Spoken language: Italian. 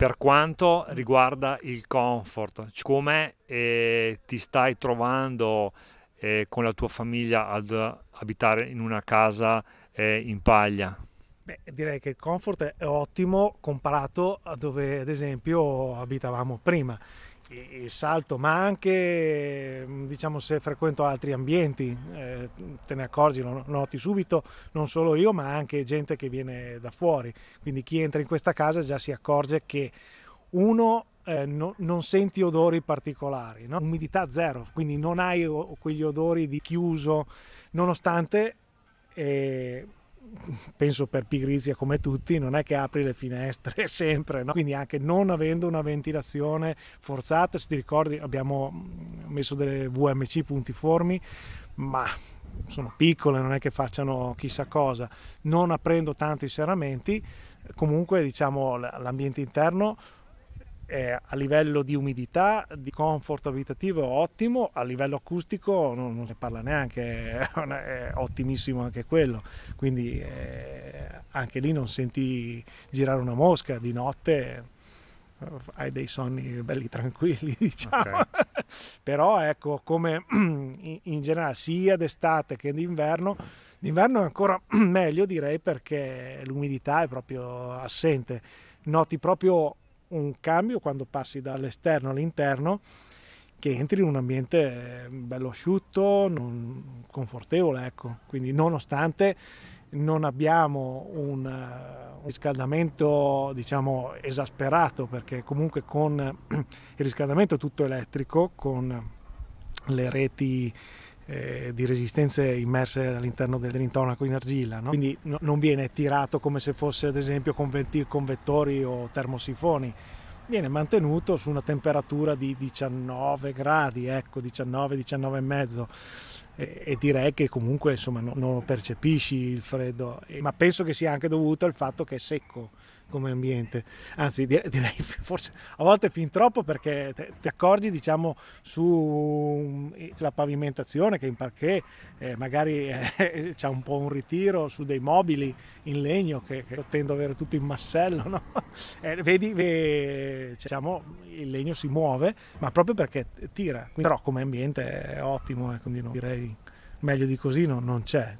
per quanto riguarda il comfort, come eh, ti stai trovando eh, con la tua famiglia ad abitare in una casa eh, in paglia? Beh, direi che il comfort è ottimo comparato a dove ad esempio abitavamo prima. Il salto, ma anche diciamo se frequento altri ambienti, eh, te ne accorgi, lo noti subito, non solo io ma anche gente che viene da fuori, quindi chi entra in questa casa già si accorge che uno eh, no, non senti odori particolari, no? umidità zero, quindi non hai quegli odori di chiuso, nonostante... Eh, penso per pigrizia come tutti, non è che apri le finestre sempre, no? quindi anche non avendo una ventilazione forzata, se ti ricordi abbiamo mm, messo delle VMC puntiformi, ma sono piccole, non è che facciano chissà cosa, non aprendo tanto i serramenti, comunque diciamo l'ambiente interno eh, a livello di umidità, di comfort abitativo ottimo, a livello acustico non, non ne parla neanche, è, è, ottimissimo anche quello, quindi eh, anche lì non senti girare una mosca di notte, eh, hai dei sonni belli tranquilli diciamo, okay. però ecco come in generale sia d'estate che d'inverno, d'inverno è ancora meglio direi perché l'umidità è proprio assente, noti proprio un cambio quando passi dall'esterno all'interno che entri in un ambiente eh, bello asciutto, non, confortevole, ecco. Quindi nonostante non abbiamo un, eh, un riscaldamento diciamo esasperato perché comunque con eh, il riscaldamento tutto elettrico, con le reti eh, di resistenze immerse all'interno dell'intonaco in argilla, no? quindi no, non viene tirato come se fosse ad esempio con, venti, con vettori o termosifoni, viene mantenuto su una temperatura di 19 gradi, ecco 19, 19 e mezzo e, direi che comunque insomma no, non percepisci il freddo, ma penso che sia anche dovuto al fatto che è secco come ambiente, anzi direi forse a volte fin troppo perché ti accorgi diciamo su la pavimentazione che in parquet eh, magari eh, c'è un po' un ritiro su dei mobili in legno che, che tendo ad avere tutto in massello, no? eh, vedi, vedi diciamo, il legno si muove, ma proprio perché tira, però come ambiente è ottimo, eh, quindi non direi meglio di così no, non c'è.